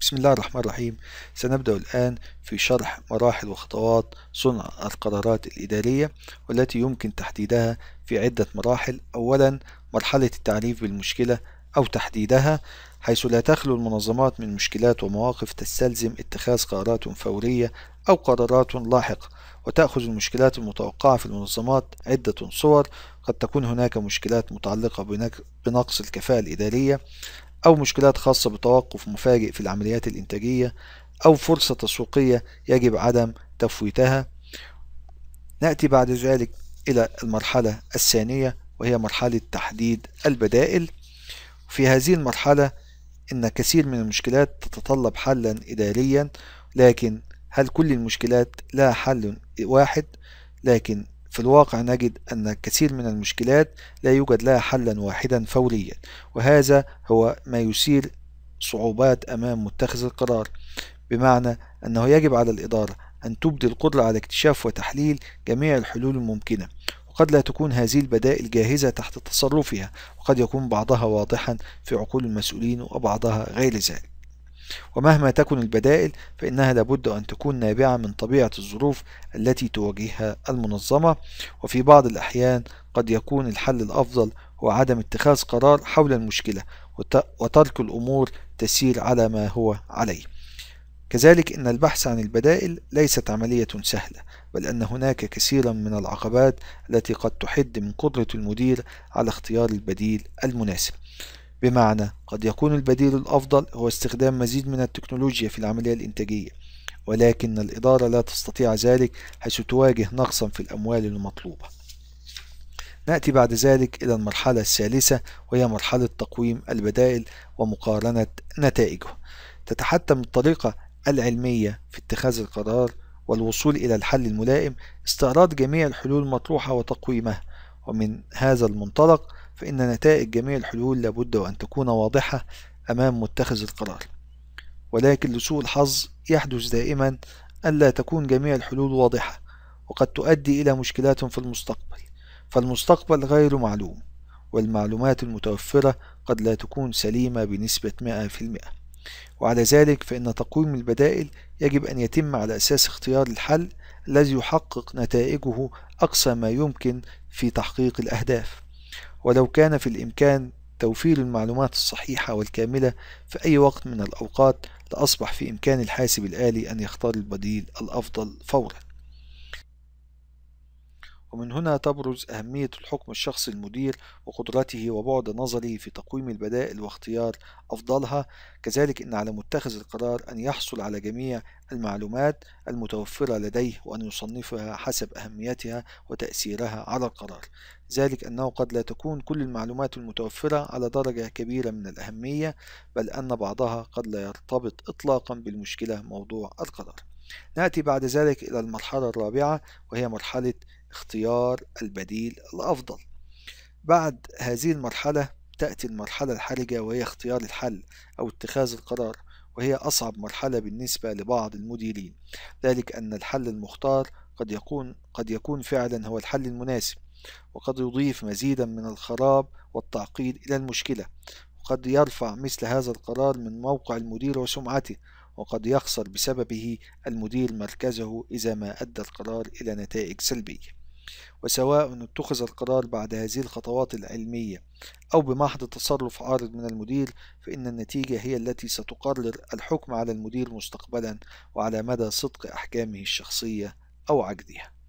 بسم الله الرحمن الرحيم سنبدأ الآن في شرح مراحل وخطوات صنع القرارات الإدارية والتي يمكن تحديدها في عدة مراحل أولا مرحلة التعريف بالمشكلة أو تحديدها حيث لا تخلو المنظمات من مشكلات ومواقف تستلزم اتخاذ قرارات فورية أو قرارات لاحقة وتأخذ المشكلات المتوقعة في المنظمات عدة صور قد تكون هناك مشكلات متعلقة بنقص الكفاءة الإدارية أو مشكلات خاصة بتوقف مفاجئ في العمليات الإنتاجية أو فرصة تسويقية يجب عدم تفويتها نأتي بعد ذلك إلى المرحلة الثانية وهي مرحلة تحديد البدائل في هذه المرحلة إن كثير من المشكلات تتطلب حلا إداريا لكن هل كل المشكلات لها حل واحد لكن في الواقع نجد أن كثير من المشكلات لا يوجد لها حلا واحدا فوريا وهذا هو ما يثير صعوبات أمام متخذ القرار بمعنى أنه يجب على الإدارة أن تبدي القدرة على اكتشاف وتحليل جميع الحلول الممكنة وقد لا تكون هذه البدائل جاهزة تحت تصرفها وقد يكون بعضها واضحا في عقول المسؤولين وبعضها غير ذلك ومهما تكن البدائل فإنها لابد أن تكون نابعة من طبيعة الظروف التي تواجهها المنظمة وفي بعض الأحيان قد يكون الحل الأفضل هو عدم اتخاذ قرار حول المشكلة وترك الأمور تسير على ما هو عليه كذلك إن البحث عن البدائل ليست عملية سهلة بل أن هناك كثيرا من العقبات التي قد تحد من قدرة المدير على اختيار البديل المناسب بمعنى قد يكون البديل الأفضل هو استخدام مزيد من التكنولوجيا في العملية الإنتاجية ولكن الإدارة لا تستطيع ذلك حيث تواجه نقصا في الأموال المطلوبة نأتي بعد ذلك إلى المرحلة الثالثة وهي مرحلة تقويم البدائل ومقارنة نتائجه تتحتم الطريقة العلمية في اتخاذ القرار والوصول إلى الحل الملائم استعراض جميع الحلول المطروحة وتقويمها ومن هذا المنطلق فإن نتائج جميع الحلول لابد وأن تكون واضحة أمام متخذ القرار ولكن لسوء الحظ يحدث دائما ألا تكون جميع الحلول واضحة وقد تؤدي إلى مشكلات في المستقبل فالمستقبل غير معلوم والمعلومات المتوفرة قد لا تكون سليمة بنسبة 100% وعلى ذلك فإن تقويم البدائل يجب أن يتم على أساس اختيار الحل الذي يحقق نتائجه أقصى ما يمكن في تحقيق الأهداف ولو كان في الإمكان توفير المعلومات الصحيحة والكاملة في أي وقت من الأوقات لأصبح في إمكان الحاسب الآلي أن يختار البديل الأفضل فورًا ومن هنا تبرز أهمية الحكم الشخصي المدير وقدرته وبعد نظره في تقويم البدائل واختيار أفضلها كذلك أن على متخذ القرار أن يحصل على جميع المعلومات المتوفرة لديه وأن يصنفها حسب أهميتها وتأثيرها على القرار ذلك أنه قد لا تكون كل المعلومات المتوفرة على درجة كبيرة من الأهمية بل أن بعضها قد لا يرتبط إطلاقا بالمشكلة موضوع القرار نأتي بعد ذلك إلى المرحلة الرابعة وهي مرحلة اختيار البديل الأفضل بعد هذه المرحلة تأتي المرحلة الحرجة وهي اختيار الحل أو اتخاذ القرار وهي أصعب مرحلة بالنسبة لبعض المديرين ذلك أن الحل المختار قد يكون قد يكون فعلا هو الحل المناسب وقد يضيف مزيدا من الخراب والتعقيد إلى المشكلة وقد يرفع مثل هذا القرار من موقع المدير وسمعته وقد يخسر بسببه المدير مركزه إذا ما أدى القرار إلى نتائج سلبية وسواء اتخذ القرار بعد هذه الخطوات العلمية أو بمحض تصرف عارض من المدير فإن النتيجة هي التي ستقرر الحكم على المدير مستقبلا وعلى مدى صدق أحكامه الشخصية أو عجزها